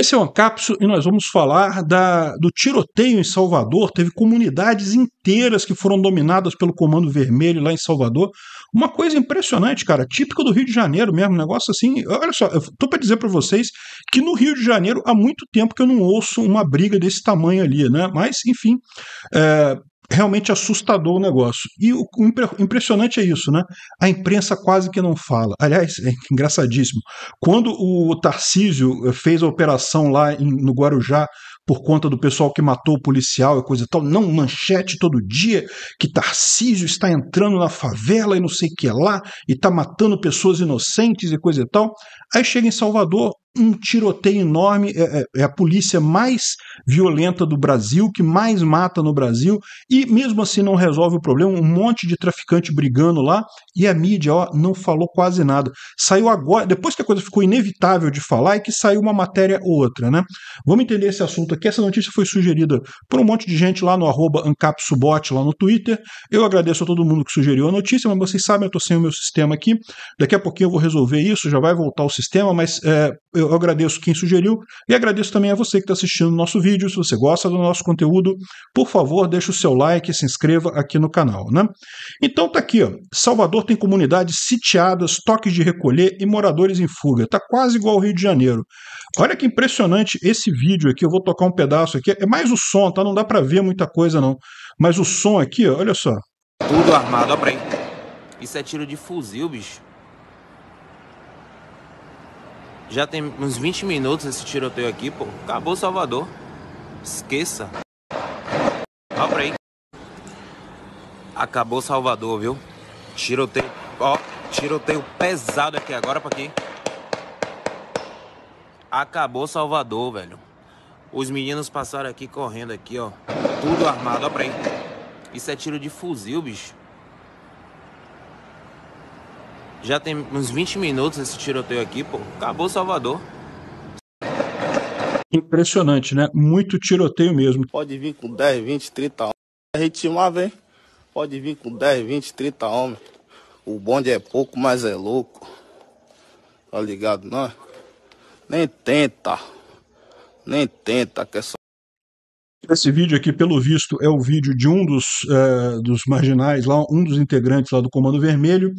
Esse é o Ancapsu e nós vamos falar da, do tiroteio em Salvador. Teve comunidades inteiras que foram dominadas pelo Comando Vermelho lá em Salvador. Uma coisa impressionante, cara, típico do Rio de Janeiro mesmo, um negócio assim. Olha só, eu tô para dizer para vocês que no Rio de Janeiro há muito tempo que eu não ouço uma briga desse tamanho ali, né? Mas, enfim, é, realmente assustador o negócio. E o impressionante é isso, né? A imprensa quase que não fala. Aliás, é engraçadíssimo. Quando o Tarcísio eh, fez a operação lá em, no Guarujá por conta do pessoal que matou o policial e coisa e tal, não manchete todo dia que Tarcísio está entrando na favela e não sei o que lá e está matando pessoas inocentes e coisa e tal. Aí chega em Salvador, um tiroteio enorme, é, é, é, a polícia mais violenta do Brasil, que mais mata no Brasil, e mesmo assim não resolve o problema, um monte de traficante brigando lá, e a mídia ó, não falou quase nada. Saiu agora, depois que a coisa ficou inevitável de falar, é que saiu uma matéria ou outra, né? Vamos entender esse assunto aqui, essa notícia foi sugerida por um monte de gente lá no arroba ancapsubot, lá no Twitter, eu agradeço a todo mundo que sugeriu a notícia, mas vocês sabem, eu estou sem o meu sistema aqui, daqui a pouquinho eu vou resolver isso, já vai voltar o sistema, mas é, eu agradeço quem sugeriu e agradeço também a você que está assistindo o nosso vídeo. Se você gosta do nosso conteúdo, por favor, deixe o seu like e se inscreva aqui no canal. Né? Então tá aqui, ó. Salvador tem comunidades sitiadas, toques de recolher e moradores em fuga. Tá quase igual ao Rio de Janeiro. Olha que impressionante esse vídeo aqui. Eu vou tocar um pedaço aqui. É mais o som, tá? Não dá para ver muita coisa não. Mas o som aqui, ó, olha só. Tudo armado, ó, Isso é tiro de fuzil, bicho. Já tem uns 20 minutos esse tiroteio aqui, pô. Acabou Salvador. Esqueça. Ó pra aí. Acabou Salvador, viu? Tiroteio, ó, tiroteio pesado aqui agora pra aqui. Acabou Salvador, velho. Os meninos passaram aqui correndo aqui, ó. Tudo armado, ó pra aí. Isso é tiro de fuzil, bicho. Já tem uns 20 minutos esse tiroteio aqui, pô. Acabou Salvador. Impressionante, né? Muito tiroteio mesmo. Pode vir com 10, 20, 30 homens. A gente uma vez. Pode vir com 10, 20, 30 homens. O bonde é pouco, mas é louco. Tá ligado, não? É? Nem tenta. Nem tenta que é só esse vídeo aqui, pelo visto, é o vídeo de um dos, é, dos marginais lá, um dos integrantes lá do Comando Vermelho,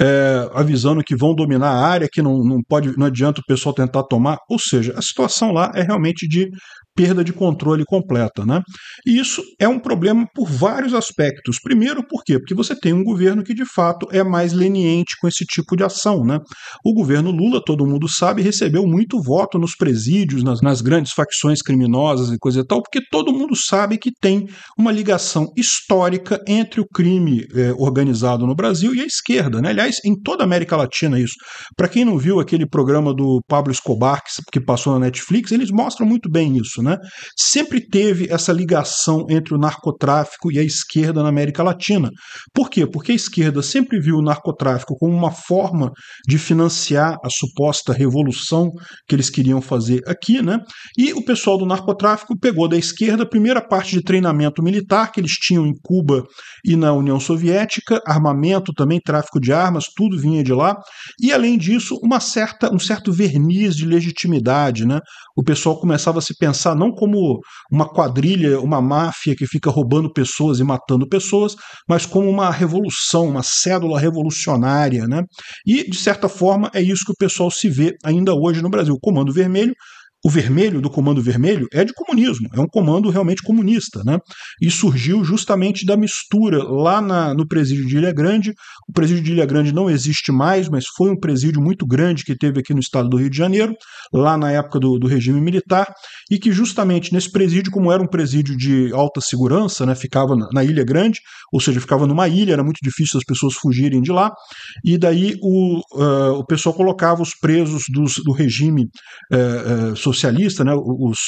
é, avisando que vão dominar a área, que não, não, pode, não adianta o pessoal tentar tomar. Ou seja, a situação lá é realmente de perda de controle completa. Né? E isso é um problema por vários aspectos. Primeiro, por quê? Porque você tem um governo que, de fato, é mais leniente com esse tipo de ação. Né? O governo Lula, todo mundo sabe, recebeu muito voto nos presídios, nas, nas grandes facções criminosas e coisa e tal, porque todo mundo sabe que tem uma ligação histórica entre o crime é, organizado no Brasil e a esquerda. Né? Aliás, em toda a América Latina, isso. Para quem não viu aquele programa do Pablo Escobar, que, que passou na Netflix, eles mostram muito bem isso. Né? né, sempre teve essa ligação entre o narcotráfico e a esquerda na América Latina. Por quê? Porque a esquerda sempre viu o narcotráfico como uma forma de financiar a suposta revolução que eles queriam fazer aqui, né? E o pessoal do narcotráfico pegou da esquerda a primeira parte de treinamento militar que eles tinham em Cuba e na União Soviética, armamento também, tráfico de armas, tudo vinha de lá. E além disso, uma certa, um certo verniz de legitimidade, né? O pessoal começava a se pensar não como uma quadrilha, uma máfia que fica roubando pessoas e matando pessoas, mas como uma revolução, uma cédula revolucionária. Né? E, de certa forma, é isso que o pessoal se vê ainda hoje no Brasil. O Comando Vermelho o vermelho do comando vermelho é de comunismo, é um comando realmente comunista, né? E surgiu justamente da mistura lá na, no presídio de Ilha Grande. O presídio de Ilha Grande não existe mais, mas foi um presídio muito grande que teve aqui no estado do Rio de Janeiro, lá na época do, do regime militar, e que justamente nesse presídio, como era um presídio de alta segurança, né? Ficava na, na Ilha Grande, ou seja, ficava numa ilha, era muito difícil as pessoas fugirem de lá, e daí o, uh, o pessoal colocava os presos dos, do regime uh, uh, socialista, né, os,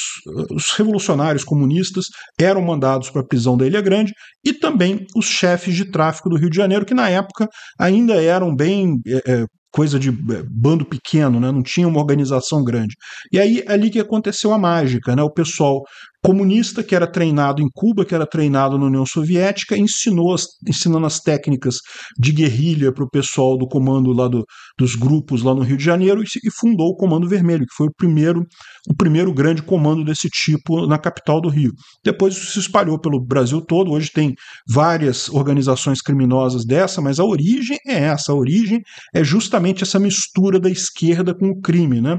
os revolucionários comunistas eram mandados para a prisão da Ilha Grande e também os chefes de tráfico do Rio de Janeiro, que na época ainda eram bem é, é coisa de é, bando pequeno, né? não tinha uma organização grande. E aí é ali que aconteceu a mágica, né? O pessoal comunista que era treinado em Cuba, que era treinado na União Soviética, ensinou as, ensinando as técnicas de guerrilha para o pessoal do comando lá do, dos grupos lá no Rio de Janeiro e, e, fundou o Comando Vermelho, que foi o primeiro, o primeiro grande comando desse tipo na capital do Rio. Depois isso se espalhou pelo Brasil todo, hoje tem várias organizações criminosas dessa, mas a origem é essa, a origem é justamente essa mistura da esquerda com o crime, né?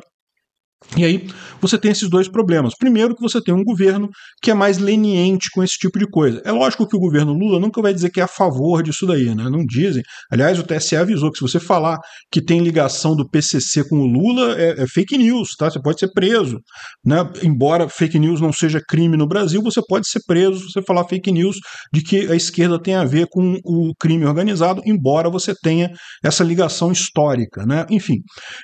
E aí você tem esses dois problemas. Primeiro, que você tem um governo que é mais leniente com esse tipo de coisa. É lógico que o governo Lula nunca vai dizer que é a favor disso daí, né? Não dizem. Aliás, o TSE avisou que se você falar que tem ligação do PCC com o Lula, é, é fake news, tá? Você pode ser preso. Né? Embora fake news não seja crime no Brasil, você pode ser preso se você falar fake news de que a esquerda tem a ver com o crime organizado, embora você tenha essa ligação histórica, né? Enfim.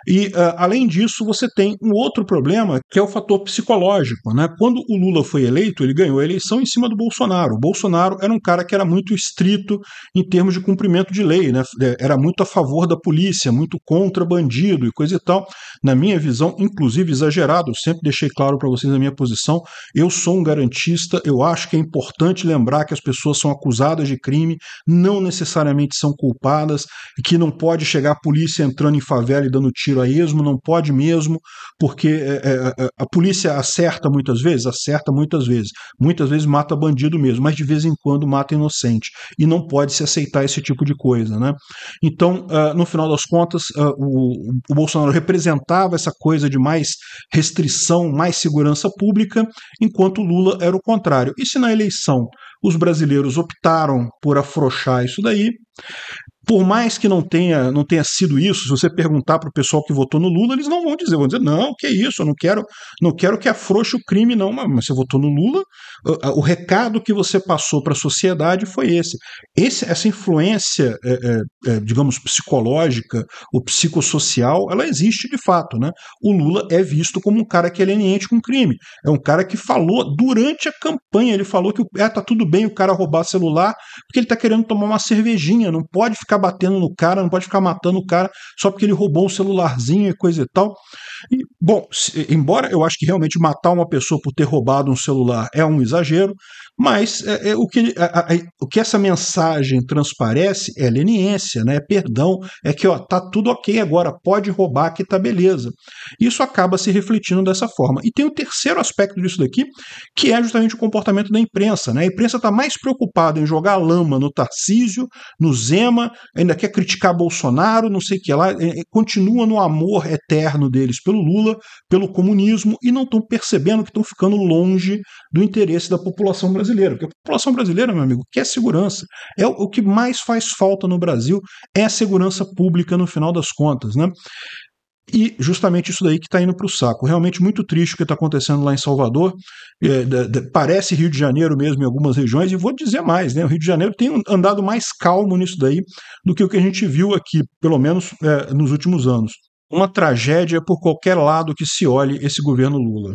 E, uh, além disso, você tem um outro outro problema, que é o fator psicológico. Né? Quando o Lula foi eleito, ele ganhou a eleição em cima do Bolsonaro. O Bolsonaro era um cara que era muito estrito em termos de cumprimento de lei, né? É, era muito a favor da polícia, muito contra bandido e coisa e tal. Na minha visão, inclusive exagerado, eu sempre deixei claro para vocês a minha posição. Eu sou um garantista, eu acho que é importante lembrar que as pessoas são acusadas de crime, não necessariamente são culpadas, que não pode chegar a polícia entrando em favela e dando tiro a esmo, não pode mesmo, porque porque é, é, é, a polícia acerta muitas vezes, acerta muitas vezes, muitas vezes mata bandido mesmo, mas de vez em quando mata inocente e não pode se aceitar esse tipo de coisa, né? Então, uh, no final das contas, uh, o, o, Bolsonaro representava essa coisa de mais restrição, mais segurança pública, enquanto Lula era o contrário. E se na eleição os brasileiros optaram por afrouxar isso daí, por mais que não tenha, não tenha sido isso, se você perguntar para o pessoal que votou no Lula, eles não vão dizer, vão dizer, não, que isso, eu não quero, não quero que afrouxe o crime, não, mas você votou no Lula, o, o recado que você passou para a sociedade foi esse. esse essa influência, é, é, é, digamos, psicológica ou psicossocial, ela existe de fato. Né? O Lula é visto como um cara que é leniente com crime, é um cara que falou durante a campanha, ele falou que é, tá tudo bem o cara roubar celular, porque ele está querendo tomar uma cervejinha, não pode ficar ficar batendo no cara, não pode ficar matando o cara só porque ele roubou um celularzinho e coisa e tal. E, bom, se, embora eu acho que realmente matar uma pessoa por ter roubado um celular é um exagero, mas é, é, o, que, a, a, o que essa mensagem transparece é leniência, né? É perdão, é que ó, tá tudo ok agora, pode roubar que tá beleza. Isso acaba se refletindo dessa forma. E tem o um terceiro aspecto disso daqui, que é justamente o comportamento da imprensa. Né? A imprensa está mais preocupada em jogar lama no Tarcísio, no Zema, ainda quer criticar Bolsonaro, não sei o que lá, é, é continua no amor eterno deles pelo Lula, pelo comunismo, e não estão percebendo que estão ficando longe do interesse da população brasileira brasileira, porque a população brasileira, meu amigo, quer segurança. É o, o que mais faz falta no Brasil é a segurança pública no final das contas, né? E justamente isso daí que está indo para o saco. Realmente muito triste o que está acontecendo lá em Salvador. É, de, de, parece Rio de Janeiro mesmo em algumas regiões, e vou dizer mais, né? O Rio de Janeiro tem andado mais calmo nisso daí do que o que a gente viu aqui, pelo menos é, nos últimos anos. Uma tragédia por qualquer lado que se olhe esse governo Lula.